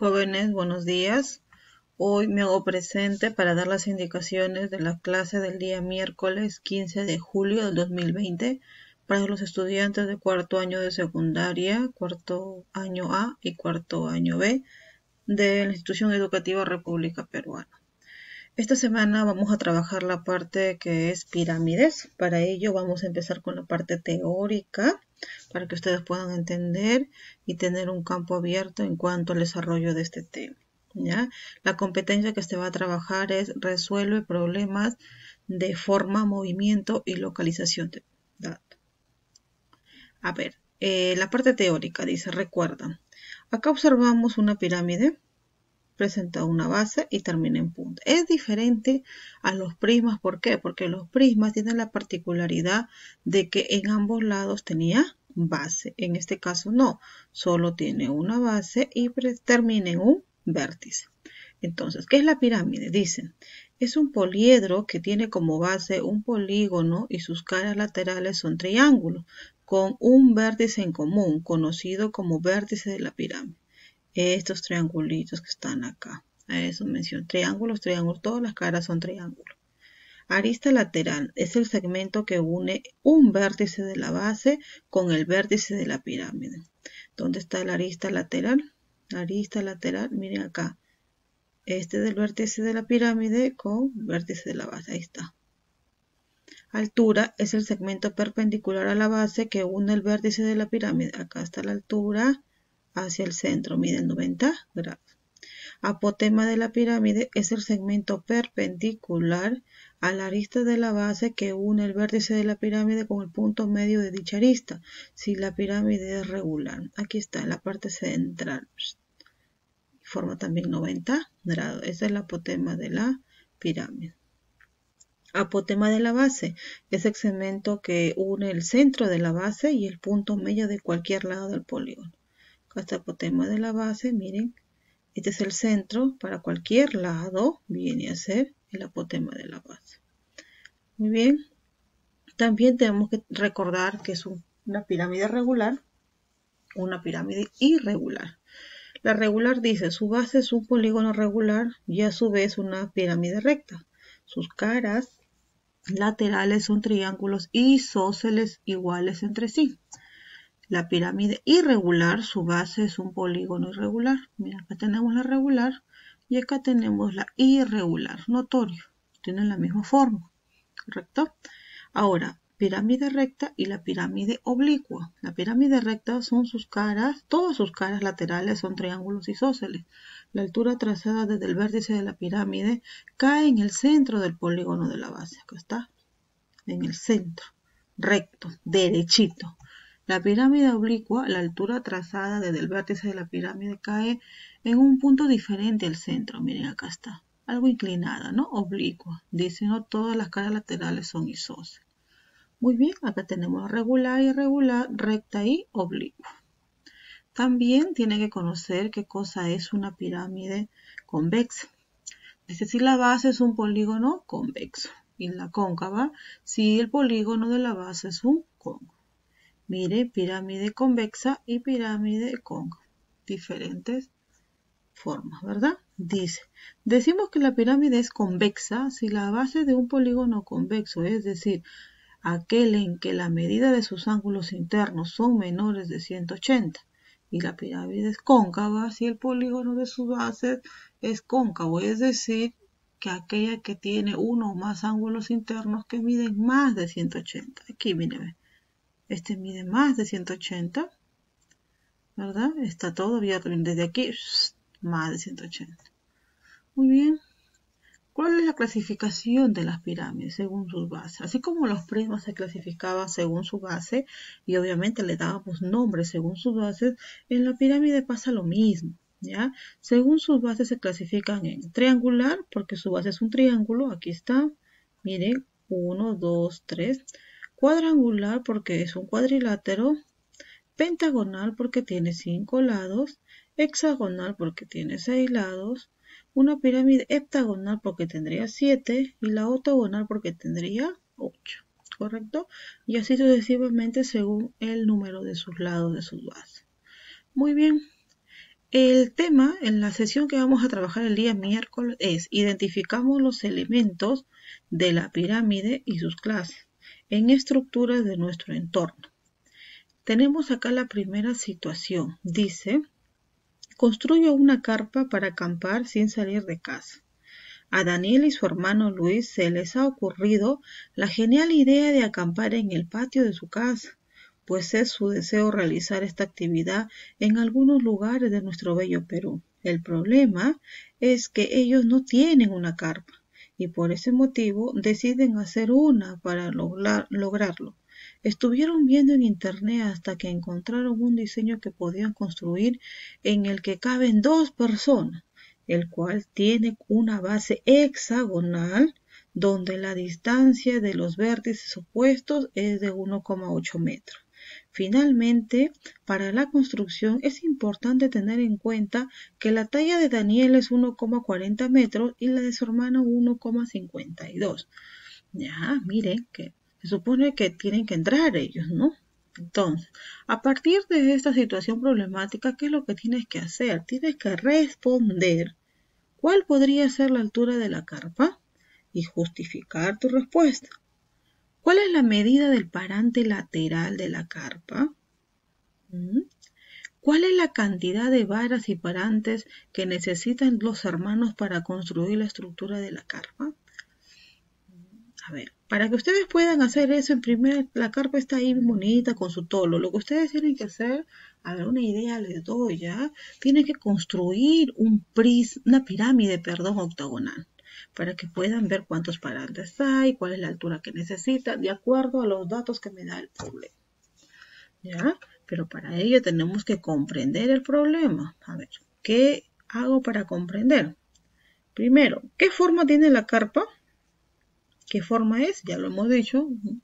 Jóvenes, buenos días. Hoy me hago presente para dar las indicaciones de la clase del día miércoles 15 de julio del 2020 para los estudiantes de cuarto año de secundaria, cuarto año A y cuarto año B de la Institución Educativa República Peruana. Esta semana vamos a trabajar la parte que es pirámides. Para ello vamos a empezar con la parte teórica para que ustedes puedan entender y tener un campo abierto en cuanto al desarrollo de este tema. ¿ya? La competencia que se va a trabajar es resuelve problemas de forma, movimiento y localización de datos. A ver, eh, la parte teórica dice, recuerda, acá observamos una pirámide presenta una base y termina en punto. Es diferente a los prismas, ¿por qué? Porque los prismas tienen la particularidad de que en ambos lados tenía base. En este caso no, solo tiene una base y termina en un vértice. Entonces, ¿qué es la pirámide? Dicen, es un poliedro que tiene como base un polígono y sus caras laterales son triángulos, con un vértice en común, conocido como vértice de la pirámide estos triangulitos que están acá. A eso menciono. Triángulos, triángulos, todas las caras son triángulos. Arista lateral es el segmento que une un vértice de la base con el vértice de la pirámide. ¿Dónde está la arista lateral? arista lateral, miren acá. Este del vértice de la pirámide con vértice de la base. Ahí está. Altura es el segmento perpendicular a la base que une el vértice de la pirámide. Acá está la altura hacia el centro, mide 90 grados. Apotema de la pirámide es el segmento perpendicular a la arista de la base que une el vértice de la pirámide con el punto medio de dicha arista, si la pirámide es regular. Aquí está, la parte central. Forma también 90 grados. es el apotema de la pirámide. Apotema de la base es el segmento que une el centro de la base y el punto medio de cualquier lado del polígono apotema de la base, miren, este es el centro, para cualquier lado viene a ser el apotema de la base. Muy bien, también tenemos que recordar que es una pirámide regular, una pirámide irregular. La regular dice, su base es un polígono regular y a su vez una pirámide recta. Sus caras laterales son triángulos isósceles iguales entre sí la pirámide irregular, su base es un polígono irregular. Mira, acá tenemos la regular y acá tenemos la irregular, notorio. Tienen la misma forma, ¿correcto? Ahora, pirámide recta y la pirámide oblicua. La pirámide recta son sus caras, todas sus caras laterales son triángulos isósceles. La altura trazada desde el vértice de la pirámide cae en el centro del polígono de la base. Acá está, en el centro, recto, derechito. La pirámide oblicua, la altura trazada desde el vértice de la pirámide cae en un punto diferente al centro. Miren, acá está. Algo inclinada, ¿no? Oblicua. Dice, no todas las caras laterales son isósceles. Muy bien, acá tenemos regular, irregular, recta y oblicua. También tiene que conocer qué cosa es una pirámide convexa. Es si la base es un polígono convexo y la cóncava si el polígono de la base es un cóncavo. Mire, pirámide convexa y pirámide con diferentes formas, ¿verdad? Dice, decimos que la pirámide es convexa si la base de un polígono convexo, es decir, aquel en que la medida de sus ángulos internos son menores de 180, y la pirámide es cóncava si el polígono de sus base es cóncavo, es decir, que aquella que tiene uno o más ángulos internos que miden más de 180. Aquí, mire. Este mide más de 180. ¿Verdad? Está todo abierto desde aquí, más de 180. Muy bien. ¿Cuál es la clasificación de las pirámides según sus bases? Así como los prismas se clasificaban según su base y obviamente le dábamos nombres según sus bases, en la pirámide pasa lo mismo. ¿ya? Según sus bases se clasifican en triangular, porque su base es un triángulo, aquí está, miren, 1, 2, 3 cuadrangular porque es un cuadrilátero, pentagonal porque tiene cinco lados, hexagonal porque tiene seis lados, una pirámide heptagonal porque tendría siete y la octagonal porque tendría ocho, ¿correcto? Y así sucesivamente según el número de sus lados de sus bases. Muy bien. El tema en la sesión que vamos a trabajar el día miércoles es identificamos los elementos de la pirámide y sus clases en estructuras de nuestro entorno. Tenemos acá la primera situación. Dice, construyo una carpa para acampar sin salir de casa. A Daniel y su hermano Luis se les ha ocurrido la genial idea de acampar en el patio de su casa, pues es su deseo realizar esta actividad en algunos lugares de nuestro bello Perú. El problema es que ellos no tienen una carpa y por ese motivo deciden hacer una para lograrlo. Estuvieron viendo en internet hasta que encontraron un diseño que podían construir en el que caben dos personas, el cual tiene una base hexagonal donde la distancia de los vértices opuestos es de 1,8 metros. Finalmente, para la construcción es importante tener en cuenta que la talla de Daniel es 1,40 metros y la de su hermano 1,52. Ya, miren que se supone que tienen que entrar ellos, ¿no? Entonces, a partir de esta situación problemática, ¿qué es lo que tienes que hacer? Tienes que responder cuál podría ser la altura de la carpa y justificar tu respuesta. ¿Cuál es la medida del parante lateral de la carpa? ¿Mm? ¿Cuál es la cantidad de varas y parantes que necesitan los hermanos para construir la estructura de la carpa? ¿Mm? A ver, para que ustedes puedan hacer eso, en primer, la carpa está ahí bonita con su tolo. Lo que ustedes tienen que hacer, a ver, una idea les doy ya, tienen que construir un prisma, una pirámide, perdón, octogonal para que puedan ver cuántos parantes hay, cuál es la altura que necesita, de acuerdo a los datos que me da el problema. ¿Ya? Pero para ello tenemos que comprender el problema. A ver, ¿qué hago para comprender? Primero, ¿qué forma tiene la carpa? ¿Qué forma es? Ya lo hemos dicho, un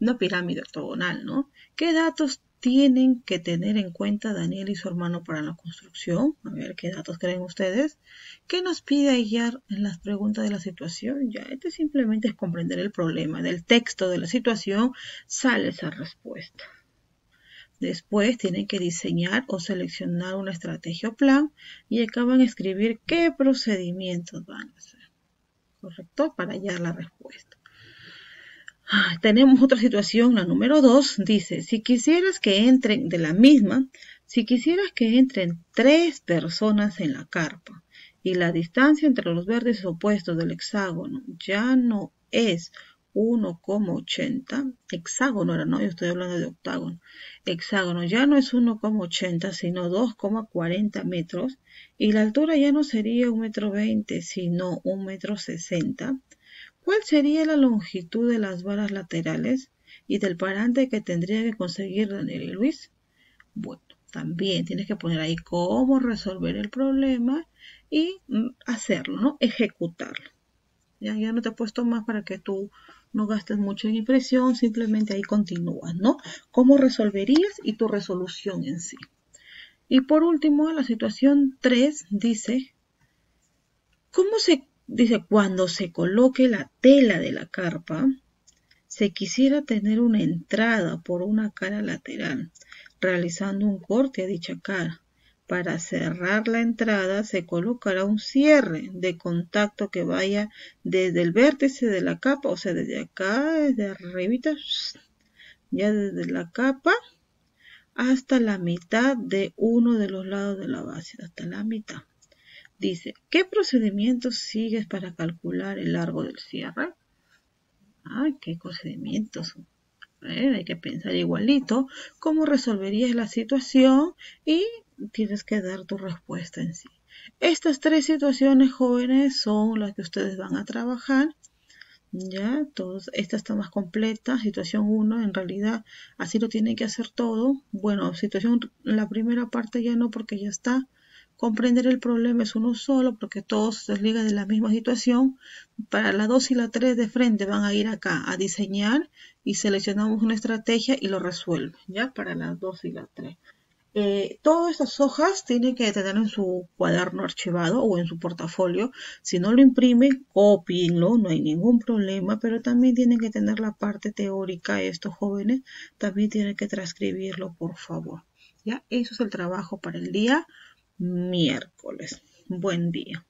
una pirámide ortogonal, ¿no? ¿Qué datos tienen que tener en cuenta Daniel y su hermano para la construcción? A ver qué datos creen ustedes. ¿Qué nos pide guiar en las preguntas de la situación? Ya, este simplemente es comprender el problema. Del texto de la situación sale esa respuesta. Después tienen que diseñar o seleccionar una estrategia o plan y acaban escribir qué procedimientos van a hacer. ¿Correcto? Para hallar la respuesta. Ah, tenemos otra situación, la número 2, dice, si quisieras que entren de la misma, si quisieras que entren tres personas en la carpa y la distancia entre los verdes opuestos del hexágono ya no es 1,80, hexágono era, ¿no? Yo estoy hablando de octágono. Hexágono ya no es 1,80, sino 2,40 metros y la altura ya no sería 1,20 metro, sino 1,60 metro ¿Cuál sería la longitud de las varas laterales y del parante que tendría que conseguir Luis? Bueno, también tienes que poner ahí cómo resolver el problema y mm, hacerlo, ¿no? Ejecutarlo. Ya, ya no te he puesto más para que tú no gastes mucho en impresión, simplemente ahí continúas, ¿no? Cómo resolverías y tu resolución en sí. Y por último, la situación 3 dice, ¿cómo se Dice, cuando se coloque la tela de la carpa, se quisiera tener una entrada por una cara lateral, realizando un corte a dicha cara. Para cerrar la entrada se colocará un cierre de contacto que vaya desde el vértice de la capa, o sea, desde acá, desde arribita, ya desde la capa hasta la mitad de uno de los lados de la base, hasta la mitad. Dice, ¿qué procedimientos sigues para calcular el largo del cierre? Ah, ¿qué procedimientos? Eh, hay que pensar igualito cómo resolverías la situación y tienes que dar tu respuesta en sí. Estas tres situaciones jóvenes son las que ustedes van a trabajar. Ya, todos, esta está más completa. Situación 1, en realidad, así lo tiene que hacer todo. Bueno, situación, la primera parte ya no porque ya está comprender el problema es uno solo porque todos se desligan de la misma situación. Para la 2 y la 3 de frente van a ir acá a diseñar y seleccionamos una estrategia y lo resuelven, ¿ya? Para las 2 y la 3. Eh, todas estas hojas tienen que tener en su cuaderno archivado o en su portafolio. Si no lo imprimen, copienlo, no hay ningún problema, pero también tienen que tener la parte teórica, estos jóvenes también tienen que transcribirlo, por favor. Ya, eso es el trabajo para el día miércoles. Buen día.